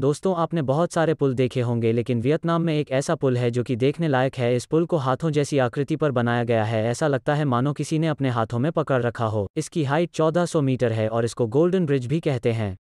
दोस्तों आपने बहुत सारे पुल देखे होंगे लेकिन वियतनाम में एक ऐसा पुल है जो कि देखने लायक है इस पुल को हाथों जैसी आकृति पर बनाया गया है ऐसा लगता है मानो किसी ने अपने हाथों में पकड़ रखा हो इसकी हाइट 1400 मीटर है और इसको गोल्डन ब्रिज भी कहते हैं